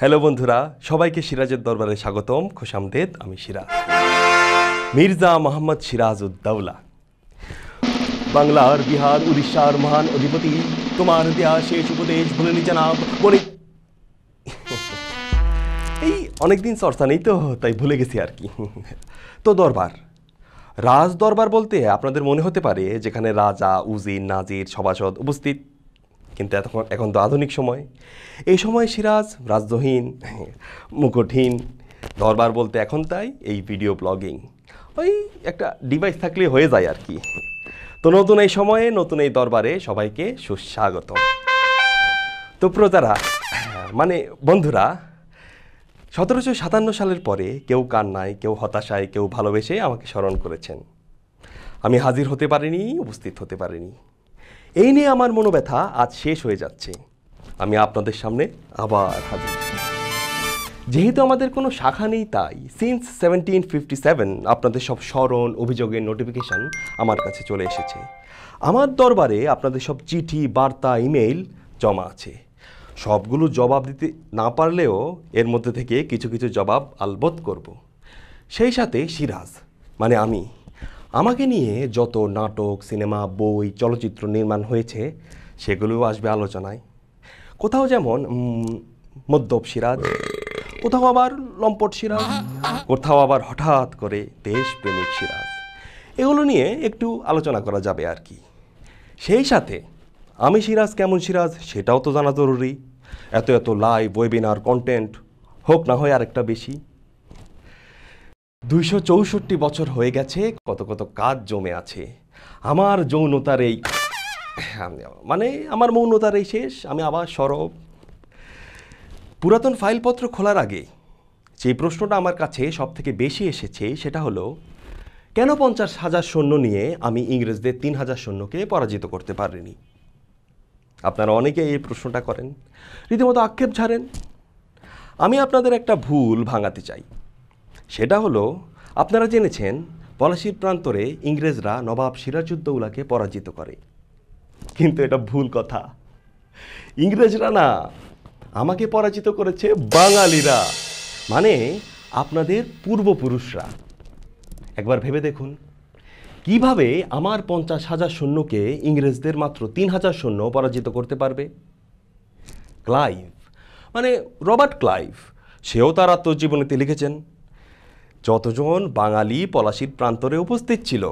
hello বন্ধুরা সবাইকে সিরাজের দরবারে স্বাগতম খোসামদেদ আমি সিরাজ মির্জা মোহাম্মদ সিরাজ উদ্দৌলা বাংলার বিহার উড়িষ্যার মহান অধিপতি তোমার দেয়া শেষ উপদেশ নিচে জানাব বলে এই অনেকদিন চর্চা নেই তো তাই ভুলে গেছি আর কি তো দরবার রাজ দরবার বলতে আপনাদের মনে হতে পারে যেখানে রাজা উজির নাজির সভাসদ উপস্থিত কিন্তু এতক্ষণ এখন তো আধুনিক সময় এই সময় সিরাজ রাজদহীন মুকুটহীন দরবার বলতে এখন তাই এই ভিডিও ব্লগিং ওই একটা ডিভাইস থাকলে হয়ে যায় আর কি তো নতুন এই সময়ে নতুন এই দরবারে সবাইকে সুস্বাগত তো প্রজারা মানে বন্ধুরা সতেরোশো সাতান্ন সালের পরে কেউ কান্নায় কেউ হতাশায় কেউ ভালোবেসে আমাকে স্মরণ করেছেন আমি হাজির হতে পারিনি উপস্থিত হতে পারিনি এই নিয়ে আমার মনোব্যথা আজ শেষ হয়ে যাচ্ছে আমি আপনাদের সামনে আবার হাজির যেহেতু আমাদের কোনো শাখা নেই তাই সিন্স সেভেন্টিন ফিফটি সেভেন আপনাদের সব স্মরণ অভিযোগের নোটিফিকেশান আমার কাছে চলে এসেছে আমার দরবারে আপনাদের সব চিঠি বার্তা ইমেইল জমা আছে সবগুলো জবাব দিতে না পারলেও এর মধ্যে থেকে কিছু কিছু জবাব আলবোধ করব সেই সাথে সিরাজ মানে আমি আমাকে নিয়ে যত নাটক সিনেমা বই চলচ্চিত্র নির্মাণ হয়েছে সেগুলোও আসবে আলোচনায় কোথাও যেমন মদ্যপ সিরাজ কোথাও আবার লম্পট সিরাজ কোথাও আবার হঠাৎ করে দেশপ্রেমিক সিরাজ এগুলো নিয়ে একটু আলোচনা করা যাবে আর কি সেই সাথে আমি সিরাজ কেমন সিরাজ সেটাও তো জানা জরুরি এত এত লাইভ ওয়েবিনার কন্টেন্ট হোক না হয় আরেকটা বেশি দুইশো চৌষট্টি বছর হয়ে গেছে কত কত কাজ জমে আছে আমার যৌনতার এই মানে আমার মৌনতার এই শেষ আমি আবার সরব পুরাতন ফাইলপত্র খোলার আগে যে প্রশ্নটা আমার কাছে সব থেকে বেশি এসেছে সেটা হলো কেন পঞ্চাশ হাজার সৈন্য নিয়ে আমি ইংরেজদের তিন হাজার সৈন্যকে পরাজিত করতে পারিনি আপনারা অনেকে এই প্রশ্নটা করেন রীতিমতো আক্ষেপ ঝাড়েন আমি আপনাদের একটা ভুল ভাঙাতে চাই সেটা হলো আপনারা জেনেছেন পলাশির প্রান্তরে ইংরেজরা নবাব সিরাজউদ্দৌলাকে পরাজিত করে কিন্তু এটা ভুল কথা ইংরেজরা না আমাকে পরাজিত করেছে বাঙালিরা মানে আপনাদের পূর্বপুরুষরা একবার ভেবে দেখুন কিভাবে আমার পঞ্চাশ হাজার সৈন্যকে ইংরেজদের মাত্র তিন হাজার সৈন্য পরাজিত করতে পারবে ক্লাইভ মানে রবার্ট ক্লাইভ সেও তার আত্মজীবনীতে লিখেছেন যতজন বাঙালি পলাশির প্রান্তরে উপস্থিত ছিল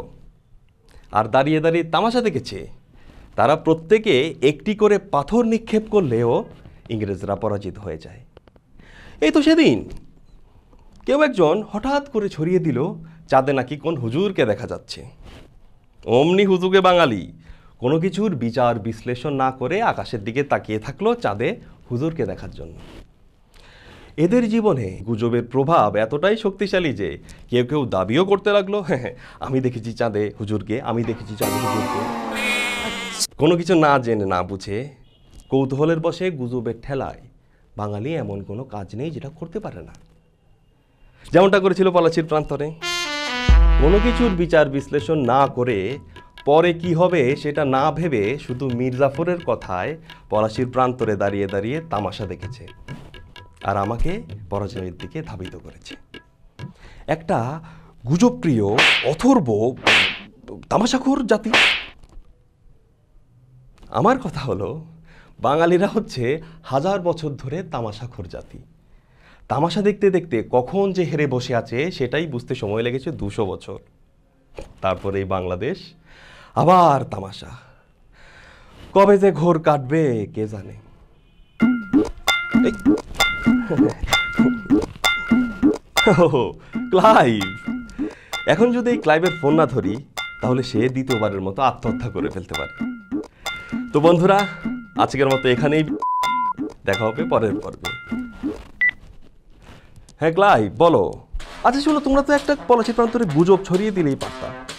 আর দাঁড়িয়ে দাঁড়িয়ে তামাশা দেখেছে তারা প্রত্যেকে একটি করে পাথর নিক্ষেপ করলেও ইংরেজরা পরাজিত হয়ে যায় এই তো সেদিন কেউ একজন হঠাৎ করে ছড়িয়ে দিল চাঁদে নাকি কোন হুজুরকে দেখা যাচ্ছে অমনি হুজুকে বাঙালি কোনো কিছুর বিচার বিশ্লেষণ না করে আকাশের দিকে তাকিয়ে থাকলো চাঁদে হুজুরকে দেখার জন্য এদের জীবনে গুজবের প্রভাব এতটাই শক্তিশালী যে কেউ কেউ দাবিও করতে লাগলো হ্যাঁ, হ্যাঁ আমি দেখেছি চাঁদে হুজুরকে আমি দেখেছি চাঁদে হুজুরকে কোনো কিছু না জেনে না বুঝে কৌতূহলের বসে গুজবের ঠেলায় বাঙালি এমন কোনো কাজ নেই যেটা করতে পারে না যেমনটা করেছিল পলাশির প্রান্তরে কোনো কিছুর বিচার বিশ্লেষণ না করে পরে কি হবে সেটা না ভেবে শুধু মির্জাফরের কথায় পলাশির প্রান্তরে দাঁড়িয়ে দাঁড়িয়ে তামাশা দেখেছে আর আমাকে পরাজয়ের দিকে ধাবিত করেছে একটা গুজবপ্রিয় অথর্ব তামাশাখোর জাতি আমার কথা হলো বাঙালিরা হচ্ছে হাজার বছর ধরে তামাশাখোর জাতি তামাশা দেখতে দেখতে কখন যে হেরে বসে আছে সেটাই বুঝতে সময় লেগেছে দুশো বছর তারপরে এই বাংলাদেশ আবার তামাশা কবে যে ঘোর কাটবে কে জানে এই ক্লাইভ এখন যদি এই ক্লাইভের ফোন না ধরি তাহলে সে দ্বিতীয়বারের মতো আত্মহত্যা করে ফেলতে পারে তো বন্ধুরা আজকের মতো এখানেই দেখা হবে পরের পর্বে হ্যাঁ ক্লাই বলো আচ্ছা শুনো তোমরা তো একটা পলাশি প্রান্তরে গুজব ছড়িয়ে দিলেই পারতা